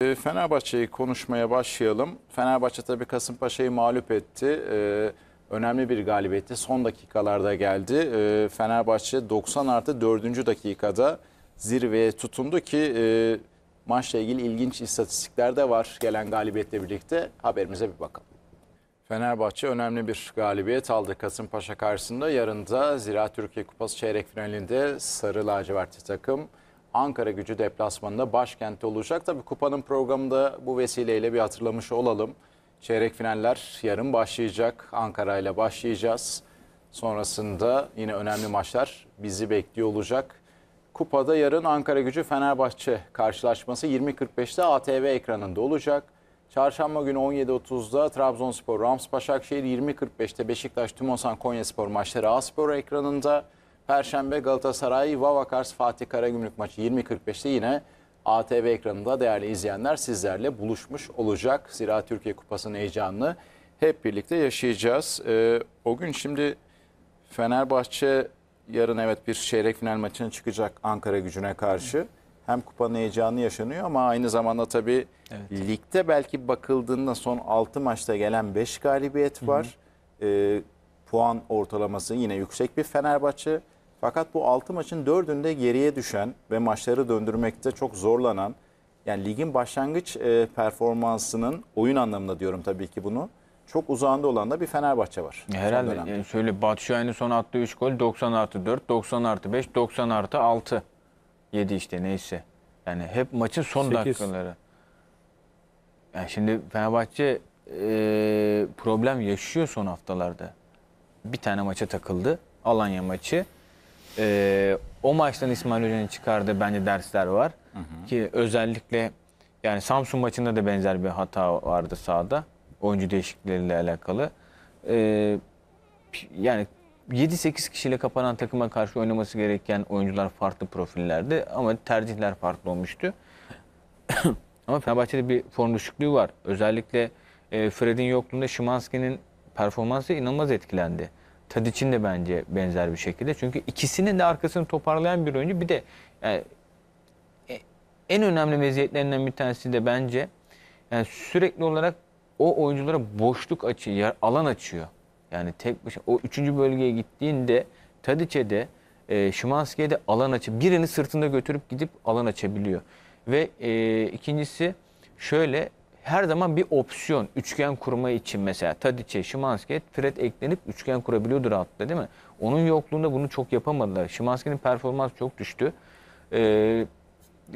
Ee, Fenerbahçe'yi konuşmaya başlayalım. Fenerbahçe tabii Kasımpaşa'yı mağlup etti. Ee, önemli bir galibiyetti. Son dakikalarda geldi. Ee, Fenerbahçe 90 artı 4. dakikada zirveye tutundu ki e, maçla ilgili ilginç istatistikler de var gelen galibiyetle birlikte. Haberimize bir bakalım. Fenerbahçe önemli bir galibiyet aldı Kasımpaşa karşısında. Yarın da Zira Türkiye Kupası çeyrek finalinde Sarı Lacivertli takım Ankara gücü deplasmanında başkenti olacak. Tabi kupanın programında bu vesileyle bir hatırlamış olalım. Çeyrek finaller yarın başlayacak. Ankara ile başlayacağız. Sonrasında yine önemli maçlar bizi bekliyor olacak. Kupada yarın Ankara gücü Fenerbahçe karşılaşması 20.45'te ATV ekranında olacak. Çarşamba günü 17.30'da Trabzonspor Rams Başakşehir 20.45'te Beşiktaş Tümosan Konyaspor maçları A ekranında. Perşembe Galatasaray Vavakars Fatih Karagümrük maçı 20.45'te yine ATV ekranında değerli izleyenler sizlerle buluşmuş olacak. Zira Türkiye Kupası'nın heyecanını hep birlikte yaşayacağız. Ee, o gün şimdi Fenerbahçe yarın evet bir çeyrek final maçına çıkacak Ankara gücüne karşı. Hem kupanın heyecanı yaşanıyor ama aynı zamanda tabii evet. ligde belki bakıldığında son 6 maçta gelen 5 galibiyet var. Hı hı. Ee, puan ortalaması yine yüksek bir Fenerbahçe. Fakat bu 6 maçın 4'ünde geriye düşen ve maçları döndürmekte çok zorlanan yani ligin başlangıç e, performansının oyun anlamında diyorum tabii ki bunu. Çok uzağında olan da bir Fenerbahçe var. Herhalde yani şöyle Batşuay'ın son attığı 3 gol 90 artı 4, 90 artı 5, 90 artı 6. 7 işte neyse. Yani hep maçın son 8. dakikaları. Yani şimdi Fenerbahçe e, problem yaşıyor son haftalarda. Bir tane maça takıldı. Alanya maçı e, o maçtan İsmail Hoca'nın çıkardığı bence dersler var. Hı hı. Ki özellikle yani Samsun maçında da benzer bir hata vardı sahada. Oyuncu değişiklikleriyle alakalı. E, yani 7-8 kişiyle kapanan takıma karşı oynaması gereken oyuncular farklı profillerdi ama tercihler farklı olmuştu. ama Fenerbahçe'de bir form düşüklüğü var. Özellikle e, Fred'in yokluğunda Şimanski'nin performansı inanılmaz etkilendi. Tadiç'in de bence benzer bir şekilde. Çünkü ikisinin de arkasını toparlayan bir oyuncu. Bir de yani, e, en önemli meziyetlerinden bir tanesi de bence yani sürekli olarak o oyunculara boşluk açıyor, alan açıyor. Yani tek başına o üçüncü bölgeye gittiğinde Tadiç'e de e, Şimanski'ye de alan açıyor. birini sırtında götürüp gidip alan açabiliyor. Ve e, ikincisi şöyle her zaman bir opsiyon üçgen kurma için mesela Tadiç'e, Şimanski, Fred eklenip üçgen kurabiliyordur rahatlıkla değil mi? Onun yokluğunda bunu çok yapamadılar. Şimanski'nin performans çok düştü. Ee,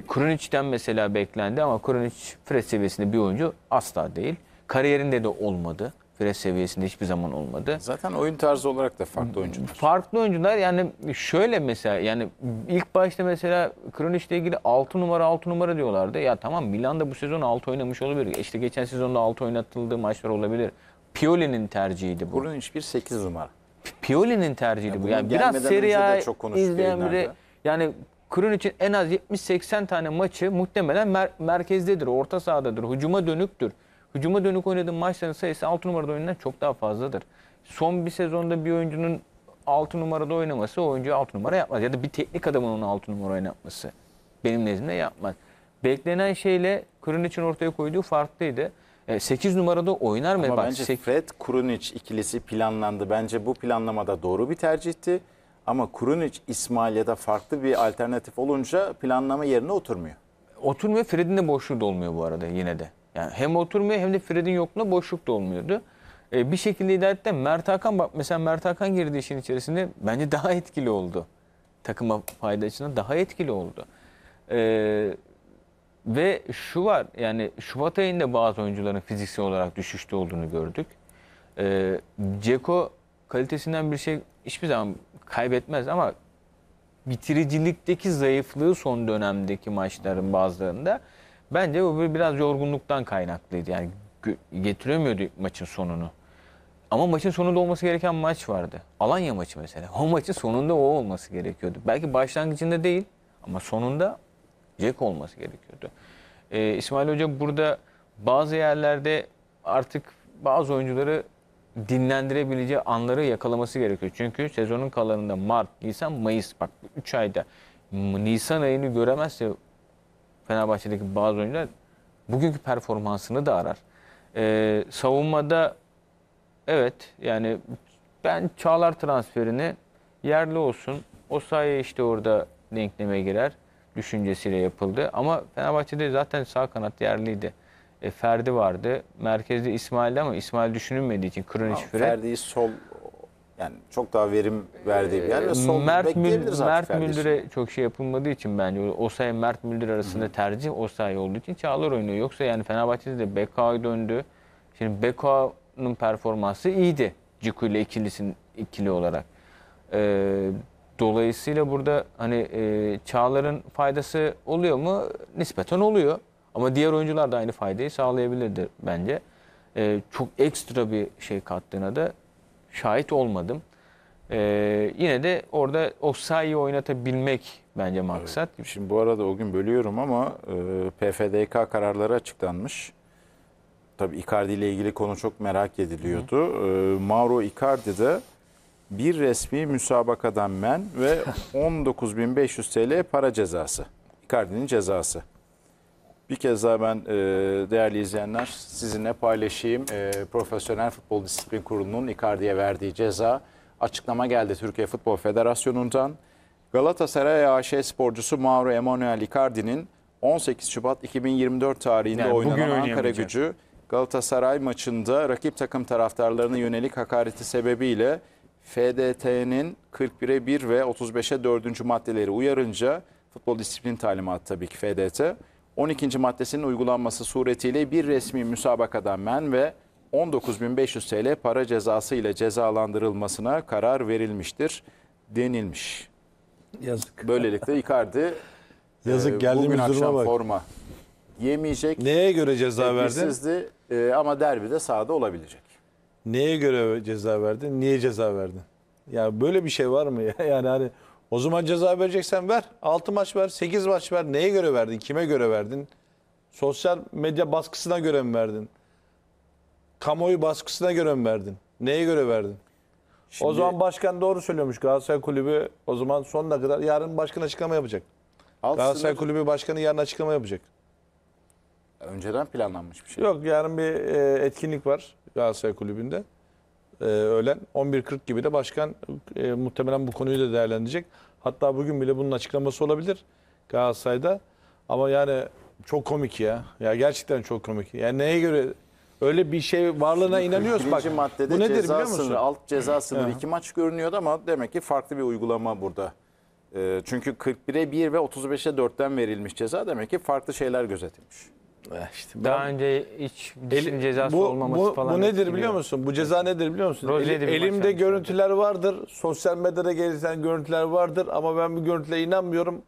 Kronic'den mesela beklendi ama Kronic Fred seviyesinde bir oyuncu asla değil. Kariyerinde de olmadı pres seviyesinde hiçbir zaman olmadı. Zaten oyun tarzı olarak da farklı oyuncular. Farklı oyuncular yani şöyle mesela yani ilk başta mesela Kronos'la ilgili 6 numara 6 numara diyorlardı. Ya tamam Milan'da bu sezon 6 oynamış olabilir. İşte geçen sezonda 6 oynatıldığı maçlar olabilir. Pioli'nin tercihiydi bu. Kronos bir 8 numara. Pioli'nin tercihiydi yani bu. Yani biraz Serie A izleyen biri yani Kurun için en az 70-80 tane maçı muhtemelen mer merkezdedir, orta sahadadır, hücuma dönüktür. Hücuma dönük oynadığın maçların sayısı 6 numarada oynanan çok daha fazladır. Son bir sezonda bir oyuncunun 6 numarada oynaması oyuncu oyuncuyu 6 numara yapmaz. Ya da bir teknik adamın onu 6 numara oynatması benim nezdimde yapmaz. Beklenen şeyle Krunic'in ortaya koyduğu farklıydı. 8 e, numarada oynar mı? Ama Bak, bence 8... Fred Krunic ikilisi planlandı. Bence bu planlamada doğru bir tercihti. Ama Krunic, İsmail ya da farklı bir alternatif olunca planlama yerine oturmuyor. Oturmuyor. Fred'in de boşluğu dolmuyor bu arada yine de. Yani hem oturmuyor hem de Fred'in yokluğunda boşluk da olmuyordu. Ee, bir şekilde idarette Mert Hakan bak mesela Mert Hakan girdi işin içerisinde bence daha etkili oldu. Takıma fayda açısından daha etkili oldu. Ee, ve şu var yani Şubat ayında bazı oyuncuların fiziksel olarak düşüşte olduğunu gördük. Ee, Ceko kalitesinden bir şey hiçbir zaman kaybetmez ama bitiricilikteki zayıflığı son dönemdeki maçların bazılarında Bence bu biraz yorgunluktan kaynaklıydı. Yani getiremiyordu maçın sonunu. Ama maçın sonunda olması gereken maç vardı. Alanya maçı mesela. O maçın sonunda o olması gerekiyordu. Belki başlangıcında değil ama sonunda Jack olması gerekiyordu. Ee, İsmail Hoca burada bazı yerlerde artık bazı oyuncuları dinlendirebileceği anları yakalaması gerekiyor. Çünkü sezonun kalanında Mart, Nisan, Mayıs bak 3 ayda Nisan ayını göremezse Fenerbahçe'deki bazı oyuncular bugünkü performansını da arar. Ee, savunmada evet yani ben Çağlar transferini yerli olsun o sayı işte orada denkleme girer düşüncesiyle yapıldı. Ama Fenerbahçe'de zaten sağ kanat yerliydi. E, Ferdi vardı. Merkezde İsmail ama İsmail düşünülmediği için Kronic Ferdi'yi sol yani çok daha verim verdiği bir yer ve ee, sol Mert, Mül Mert Müldür'e çok şey yapılmadığı için bence Osay Mert Müldür arasında Hı -hı. tercih Osay olduğu için Çağlar oynuyor. Yoksa yani Fenerbahçe'de de Beka döndü. Şimdi Beka'nın performansı iyiydi. Ciku ile ikilisin ikili olarak. Ee, dolayısıyla burada hani e, Çağlar'ın faydası oluyor mu? Nispeten oluyor. Ama diğer oyuncular da aynı faydayı sağlayabilirdi bence. Ee, çok ekstra bir şey kattığına da şahit olmadım. Ee, yine de orada o Osayi'yi oynatabilmek bence maksat. Evet. Şimdi bu arada o gün bölüyorum ama e, PFDK kararları açıklanmış. Tabii Icardi ile ilgili konu çok merak ediliyordu. E, Mauro Icardi de bir resmi müsabakadan men ve 19.500 TL para cezası. Icardi'nin cezası. Bir kez daha ben e, değerli izleyenler sizinle paylaşayım. E, Profesyonel Futbol Disiplin Kurulu'nun Icardi'ye verdiği ceza açıklama geldi Türkiye Futbol Federasyonu'ndan. Galatasaray AŞ sporcusu Mauro Emanuel Icardi'nin 18 Şubat 2024 tarihinde yani oynanan Ankara gücü Galatasaray maçında rakip takım taraftarlarına yönelik hakareti sebebiyle FDT'nin 41'e 1 ve 35'e 4. maddeleri uyarınca futbol disiplin talimatı tabii ki FDT 12. maddesinin uygulanması suretiyle bir resmi müsabakada men ve 19.500 TL para cezası ile cezalandırılmasına karar verilmiştir denilmiş. Yazık. Böylelikle Icardi Yazık e, bugün akşam bak. forma yemeyecek. Neye göre ceza verdin? E, ama derbide sahada olabilecek. Neye göre ceza verdin? Niye ceza verdin? Ya böyle bir şey var mı ya? Yani hani o zaman ceza vereceksen ver. 6 maç ver, 8 maç ver. Neye göre verdin? Kime göre verdin? Sosyal medya baskısına göre mi verdin? Kamuoyu baskısına göre mi verdin? Neye göre verdin? Şimdi, o zaman başkan doğru söylüyormuş. Galatasaray Kulübü o zaman sonuna kadar yarın başkan açıklama yapacak. Alt Galatasaray sınır... Kulübü Başkanı yarın açıklama yapacak. Önceden planlanmış bir şey. Yok yarın bir e, etkinlik var Galatasaray Kulübü'nde e, öğlen 11.40 gibi de başkan e, muhtemelen bu konuyu da değerlendirecek. Hatta bugün bile bunun açıklaması olabilir Galatasaray'da. Ama yani çok komik ya. Ya gerçekten çok komik. Yani neye göre öyle bir şey varlığına inanıyoruz bak. maddede bu nedir ceza biliyor musun? Sınırı, alt ceza sınırı iki maç görünüyordu ama demek ki farklı bir uygulama burada. E, çünkü 41'e 1 ve 35'e 4'ten verilmiş ceza demek ki farklı şeyler gözetilmiş. Eh, işte Daha önce hiç el, cezası bu, olmaması bu, falan. Bu nedir biliyor, biliyor musun? Bu ceza nedir biliyor musun? El, elimde görüntüler vardır. Sosyal medyada gelirsen görüntüler vardır ama ben bu görüntülere inanmıyorum.